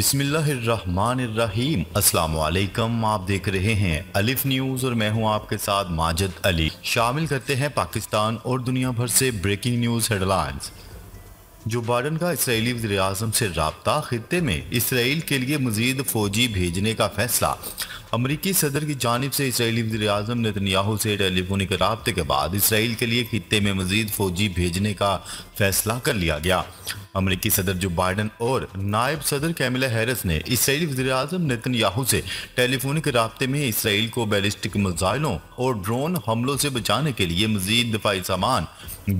बिस्मिल्लाहिर्रहमानिर्रहीम अस्सलाम वालेकुम आप देख रहे हैं अलिफ न्यूज़ और मैं हूं आपके साथ माजिद अली शामिल करते हैं पाकिस्तान और दुनिया भर से breaking news headlines Joe Biden का इसराइली वजी अजम से रबता खत्े में इसराइल के लिए मजीद फौजी भेजने का फैसला अमरीकी सदर की जानब से इसराइली वजी अजम नतन्याहू से टेलीफोनिक रबते के बाद इसराइल के लिए खत्े में मजीद फौजी भेजने का फैसला कर लिया गया अमरीकी सदर जो बाइडन और नायब सदर कैमिला हैरिस ने इसराइली वजी अजम याहू से टेलीफोनिक रबते में इसराइल को बैलिस्टिक मिज़ाइलों और ड्रोन हमलों से बचाने के लिए मजीद दफाई सामान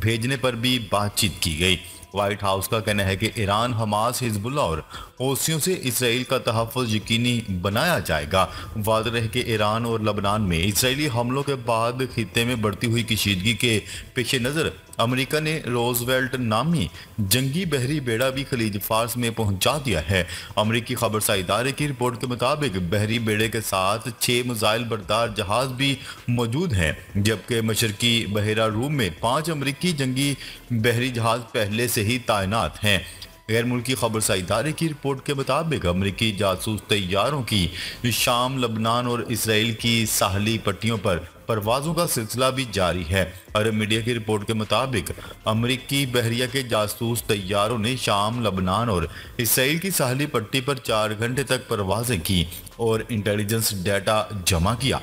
भेजने पर भी बातचीत की गई व्हाइट हाउस का कहना है कि ईरान हमास हिजबुल्ला और हौसियों से इसराइल का तहफ़ यकीनी बनाया जाएगा वाज रहे कि ईरान और लबनान में इसराइली हमलों के बाद खत्े में बढ़ती हुई कशीदगी के पेश नज़र अमेरिका ने रोजवेल्ट नामी जंगी बहरी बेड़ा भी खलीज फारस में पहुंचा दिया है अमरीकी खबरसा इदारे की रिपोर्ट के मुताबिक बहरी बेड़े के साथ छः मिज़ाइल बरदार जहाज भी मौजूद हैं जबकि मशरकी बहरा रूम में पाँच अमरीकी जंगी बहरी जहाज पहले से ही तैनात हैं गैर मुल्की खबरसा इदारे की रिपोर्ट के मुताबिक अमरीकी जासूस तैयारों की शाम लबनान और इसराइल की साहली पट्टियों पर परवाज़ों का सिलसिला भी जारी है अरब मीडिया की रिपोर्ट के मुताबिक अमरीकी बहरिया के जासूस तैयारों ने शाम लबनान और इसराइल की साहली पट्टी पर चार घंटे तक परवाजें की और इंटेलिजेंस डाटा जमा किया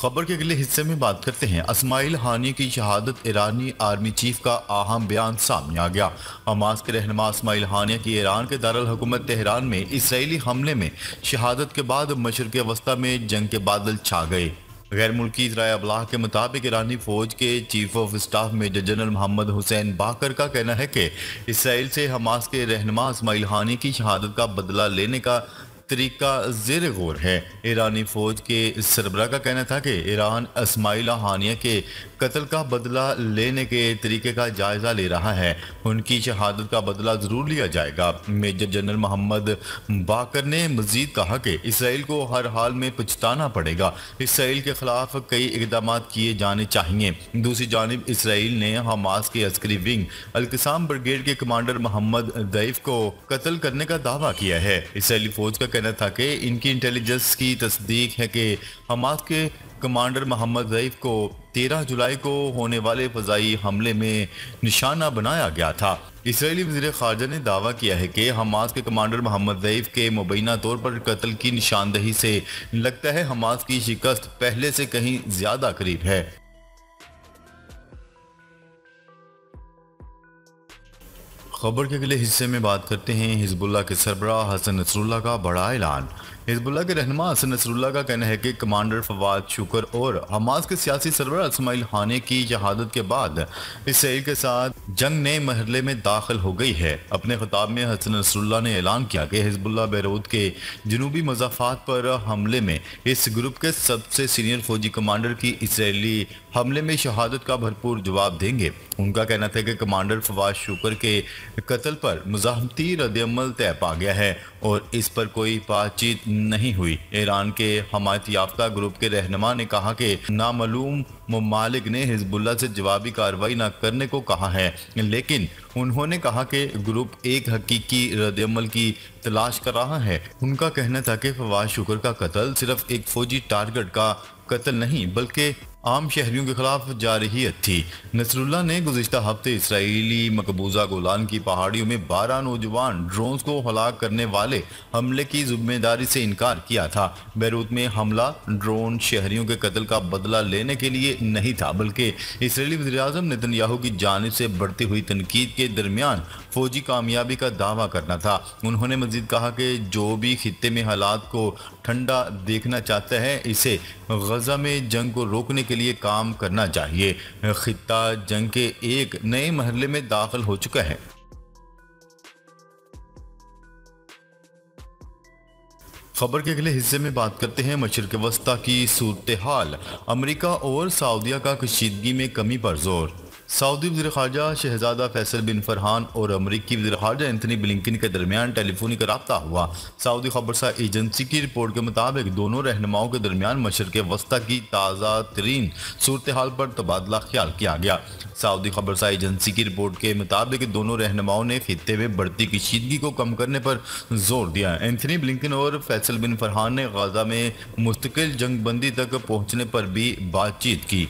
खबर के अगले हिस्से में बात करते हैं इसमाइल हानी की शहादत ईरानी आर्मी चीफ का अहम बयान सामने आ गया हमास के रहनमा इसमाइल हानिया की ईरान के दारकूमत तेहरान में इसराइली हमले में शहादत के बाद मशरक अवस्था में जंग के बादल छा गए गैर मुल्की राय अबलाह के मुताबिक ईरानी फौज के chief of staff major general Mohammad Hussain Bagheri का कहना है कि इसराइल से हमास के रहनमा इसमाइल हानी की शहादत का बदला लेने का तरीका जेर गौर है ईरानी फौज के सरबरा का कहना था कि ईरान इसमाइला हानिया के कत्ल का बदला लेने के तरीके का जायज़ा ले रहा है उनकी शहादत का बदला ज़रूर लिया जाएगा मेजर जनरल मोहम्मद बाकर ने मजीद कहा कि इसराइल को हर हाल में पछताना पड़ेगा इसराइल के खिलाफ कई इकदाम किए जाने चाहिए दूसरी जानब इसराइल ने हमास के अस्करी विंग अलकसाम ब्रिगेड के कमांडर मोहम्मद दईफ को कत्ल करने का दावा किया है इसराइली फौज का कहना था कि इनकी इंटेलिजेंस की तस्दीक है कि हमास के कमांडर मोहम्मद जईफ को 13 जुलाई को होने वाले फजाई हमले में निशाना बनाया गया था इसराइली वजी खारजा ने दावा किया है कि हमास के कमांडर मोहम्मद जईफ के मुबैना तौर पर कत्ल की निशानदही से लगता है हमास की शिकस्त पहले से कहीं ज्यादा करीब है खबर के अगले हिस्से में बात करते हैं हिजबुल्ला के सरबरा हसन नसरुल्ला का बड़ा ऐलान हिजबुल्ला के रहनमा हसन नसरुल्ला का कहना है कि कमांडर फवाद शुकर और हमास के सियासी सरबरा इसमाइल खाने की शहादत के बाद इसराइल के साथ जंग नए महल्ले में दाखिल हो गई है अपने खिताब में हसन रसुल्ला ने ऐलान किया कि हिजबुल्ला बैरूद के जनूबी मजाफात पर हमले में इस ग्रुप के सबसे सीनियर फौजी कमांडर की इसराइली हमले में शहादत का भरपूर जवाब देंगे उनका कहना था कि कमांडर फवाद शुकर के कत्ल पर मजामती रदल तय पा गया है और इस पर कोई बातचीत नहीं हुई ईरान के हमायत याफ्ता ग्रुप के रहनमा ने कहा कि नामूम ममालिक ने हिजबुल्ला से जवाबी कार्रवाई न करने को कहा है लेकिन उन्होंने कहा कि ग्रुप एक हकीकी रदल की तलाश कर रहा है उनका कहना था कि फवाज शुक्र का कत्ल सिर्फ एक फौजी टारगेट का कत्ल नहीं बल्कि आम शहरियों के खिलाफ जारहीत थी नसरुल्ला ने गुजशत हफ्ते इसराइली मकबूजा गोलान की पहाड़ियों में बारह नौजवान ड्रोन को हलाक करने वाले हमले की जिम्मेदारी से इनकार किया था बैरूत में हमला ड्रोन शहरियों के कत्ल का बदला लेने के लिए नहीं था बल्कि इसराइली वजी अजम याहू की जानब से बढ़ती हुई तनकीद के दरमियान फौजी कामयाबी का दावा करना था उन्होंने मजीद कहा कि जो भी खत्े में हालात को ठंडा देखना चाहता है इसे गज़ा में जंग को रोकने के लिए काम करना चाहिए खत्ता जंग के एक नए महल में दाखिल हो चुका है खबर के अगले हिस्से में बात करते हैं मशरक वस्ती की सूरत हाल अमरीका और सऊदिया का कशीदगी में कमी पर जोर सऊदी वजी खारजा शहजादा फैसल बिन फरहान और अमरीकी वजी खारजा एंथनी ब्लिंकिन के दरमियान टेलीफोनिक रबता हुआ सऊदी खबरसा एजेंसी की रिपोर्ट के मुताबिक दोनों रहनुमाओं के दरमियान मशरक वस्ता की ताज़ा तरीन सूरत हाल पर तबादला ख्याल किया गया सऊदी खबरसा एजेंसी की रिपोर्ट के मुताबिक दोनों रहनुमाओं ने खत्े में बढ़ती कशीदगी को कम करने पर जोर दिया एंथनी ब्लिंकिन और फैसल बिन फरहान ने गजा में मुस्तकिल जंगबंदी तक पहुँचने पर भी बातचीत की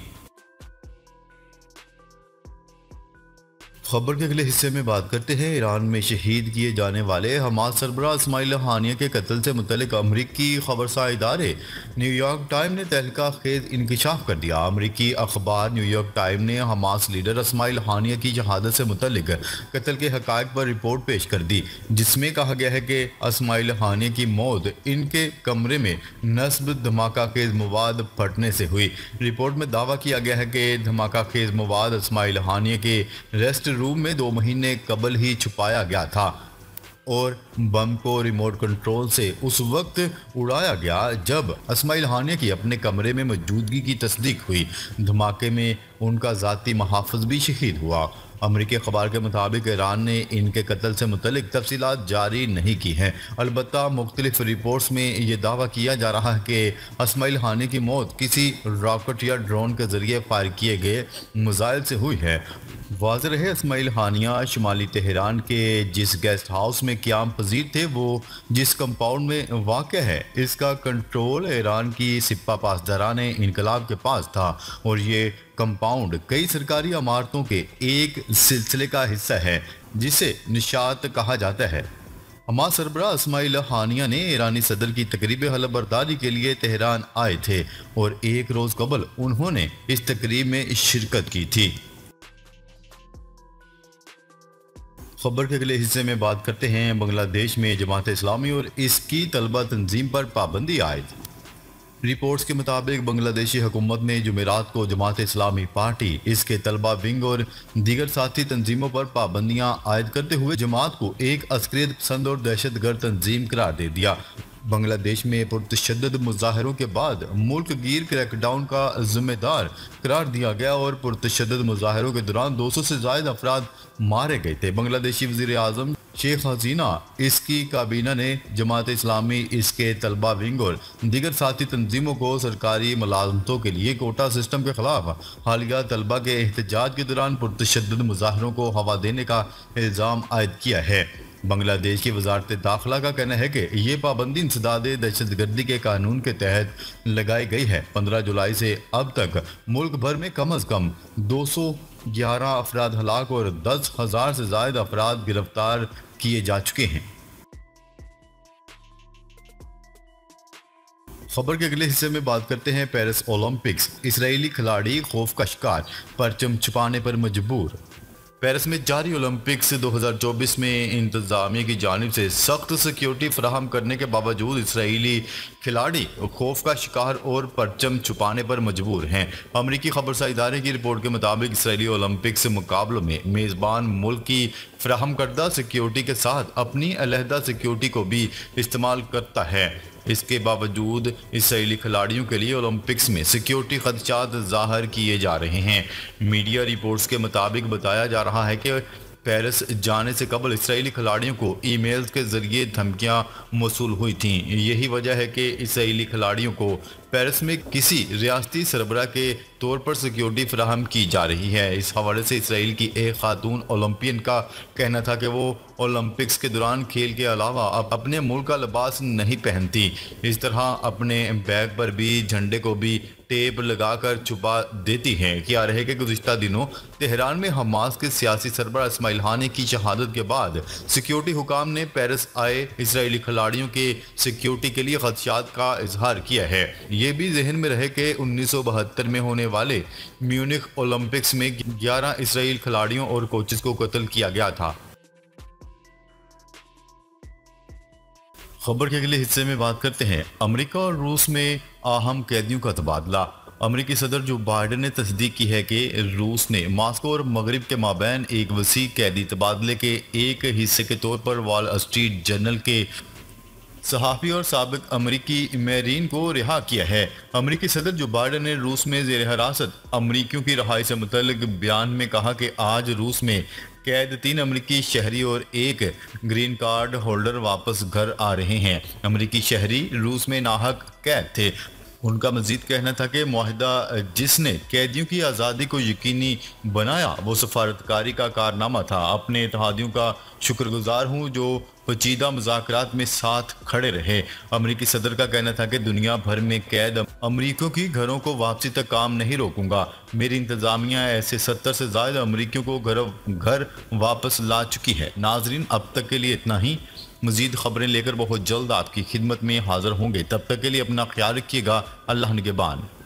खबर के अगले हिस्से में बात करते हैं ईरान में शहीद किए जाने वाले हमास सरबरा इसमाइल हानिया के कत्ल से मुतलिक अमरीकी खबरसा इदारे न्यूयॉर्क टाइम ने तहलका खेज इंकशाफ कर दिया अमरीकी अखबार न्यूयॉर्क टाइम ने हमास लीडर इसमाइल हानिया की शहादत से मुतलिक कत्ल के हक पर रिपोर्ट पेश कर दी जिसमें कहा गया है कि इसमाइल हानिया की मौत इनके कमरे में नस्ब धमाका खेज मवाद फटने से हुई रिपोर्ट में दावा किया गया है कि धमाका खेज मवाद इसमाइल हानिया के रेस्ट रूम में दो महीने कबल ही छुपाया गया था और बम को रिमोट कंट्रोल से उस वक्त उड़ाया गया जब असमाइल हानिया की अपने कमरे में मौजूदगी की तस्दीक हुई धमाके में उनका ज़ाती महाफ़ भी शहीद हुआ अमरीकी अखबार के मुताबिक ईरान ने इनके कत्ल से मुतलिक तफसी जारी नहीं की हैं अलबत् मुख्तलिफ रिपोर्ट्स में ये दावा किया जा रहा है कि असमाइल हानि की मौत किसी रॉकेट या ड्रोन के ज़रिए फायर किए गए मिज़ाइल से हुई है वाज रहे इसमाइल हानिया शुमाली तेहरान के जिस गेस्ट हाउस में क्याम पजीर थे वो जिस कंपाउंड में वाक़ है इसका कंट्रोल ईरान की सिपा पासदारान इनकलाब के पास था और ये कंपाउंड कई सरकारी इमारतों के एक सिलसिले का हिस्सा है जिसे निशात कहा जाता है हमास सरबरा इसमाइल हानिया ने ईरानी सदर की तकरीब हलबरदारी के लिए तेहरान आए थे और एक रोज़ कबल उन्होंने इस तकरीब में शिरकत की थी खबर के अगले हिस्से में बात करते हैं बांग्लादेश में जमात इस्लामी और इसकी तलबा तंजीम पर पाबंदी आयद रिपोर्ट्स के मुताबिक बांग्लादेशी हुकूमत ने जमेरात को जमात इस्लामी पार्टी इसके तलबा विंग और दीगर साथी तंजीमों पर पाबंदियां आयद करते हुए जमात को एक अस्क्रियत पसंद और दहशत गर्द तंजीम करार दे दिया बांग्लादेश में पुरतशद मुजाहरों के बाद मुल्क गिर क्रैकडाउन का जिम्मेदार करार दिया गया और पुरतशद मुजाहरों के दौरान दो सौ से ज्यादा अफराद मारे गए थे बांग्लादेशी वजी अजम शेख हसीना इसकी काबीना ने जमात इस्लामी इसके तलबा विंग और दीगर साथी तंजीमों को सरकारी मुलाजमतों के लिए कोटा सिस्टम के खिलाफ हालिया तलबा के एहतजाज के दौरान पुरतशद मुजाहरों को हवा देने का इल्ज़ाम आयद किया है बांग्लादेश की वजारत दाखिला का कहना है कि ये पाबंदी इंसदाद दहशत गर्दी के कानून के तहत लगाई गई है पंद्रह जुलाई से अब तक मुल्क भर में कम अज कम दो सौ ग्यारह अफराद हलाक और दस हज़ार से ज्यादा अफराद गिरफ्तार किए जा चुके हैं खबर के अगले हिस्से में बात करते हैं पेरिस ओलंपिक्स इसराइली खिलाड़ी खौफ का शिकार परचम छुपाने पर मजबूर पेरिस में जारी ओलंपिक्स 2024 में इंतज़ामिया की जानब से सख्त सिक्योरिटी फ्राहम करने के बावजूद इसराइली खिलाड़ी खौफ का शिकार और परचम छुपाने पर मजबूर हैं अमरीकी खबरसा इदारे की रिपोर्ट के मुताबिक इसराइली से मुकाबलों में मेज़बान मुल्क की फ्राहम करदा सिक्योरिटी के साथ अपनी अलहदा सिक्योरिटी को भी इस्तेमाल करता है इसके बावजूद इसराइली खिलाड़ियों के लिए ओलंपिक्स में सिक्योरिटी खदशात जाहिर किए जा रहे हैं मीडिया रिपोर्ट्स के मुताबिक बताया जा रहा है कि पेरिस जाने से कबल इसराइली खिलाड़ियों को मेल के ज़रिए धमकियां मौसू हुई थीं यही वजह है कि इसराइली खिलाड़ियों को पेरिस में किसी रियासती सरबरा के तौर पर सिक्योरिटी फ्राहम की जा रही है इस हवाले से इसराइल की एक खातून ओलंपियन का कहना था कि वो ओलंपिक्स के दौरान खेल के अलावा अब अपने मुल्क का लिबास नहीं पहनती इस तरह अपने बैग पर भी झंडे को भी टेप लगाकर छुपा देती हैं क्या रहे कि गुजशत दिनों तेहरान में हमास के सियासी सरबरा इसमाइल हानी की शहादत के बाद सिक्योरिटी हुकाम ने पेरिस आए इसराइली खिलाड़ियों के सिक्योरिटी के लिए खदशात का इजहार किया है ये भी जहन में रहे कि उन्नीस सौ बहत्तर में होने वाले म्यूनिक ओलंपिक्स में ग्यारह इसराइल खिलाड़ियों और कोचेज को कत्ल किया गया था खबर के अगले हिस्से में बात करते हैं अमेरिका और रूस में अहम कैदियों का तबादला अमेरिकी सदर जो बाइडन ने तस्दीक की है कि रूस ने मास्को और मगरब के माबेन एक वसी कैदी तबादले के एक हिस्से के तौर पर वॉल स्ट्रीट जर्नल के सहाफ़ी और सबक अमरीकी मेरीन को रिहा किया है अमरीकी सदर जो बाइडन ने रूस में जेर हरासत अमरीकियों की रहाई से मुतल बयान में कहा कि आज रूस में कैद तीन अमरीकी शहरी और एक ग्रीन कार्ड होल्डर वापस घर आ रहे हैं अमरीकी शहरी रूस में नाहक कैद थे उनका मजीद कहना था कि माहिदा जिसने कैदियों की आज़ादी को यकीनी बनाया वो सफारतकारी का कारनामा था अपने इतिहादियों का शुक्रगुजार हूँ जो पचीदा मुजाकर में साथ खड़े रहे अमरीकी सदर का कहना था कि दुनिया भर में कैद अमरीकियों की घरों को वापसी तक काम नहीं रोकूंगा मेरी इंतजामिया ऐसे सत्तर से ज्यादा अमरीकियों को घर घर वापस ला चुकी है नाजरीन अब तक के लिए इतना ही मजीद खबरें लेकर बहुत जल्द आपकी खिदमत में हाजिर होंगे तब तक के लिए अपना ख्याल रखिएगा अल्लाह बान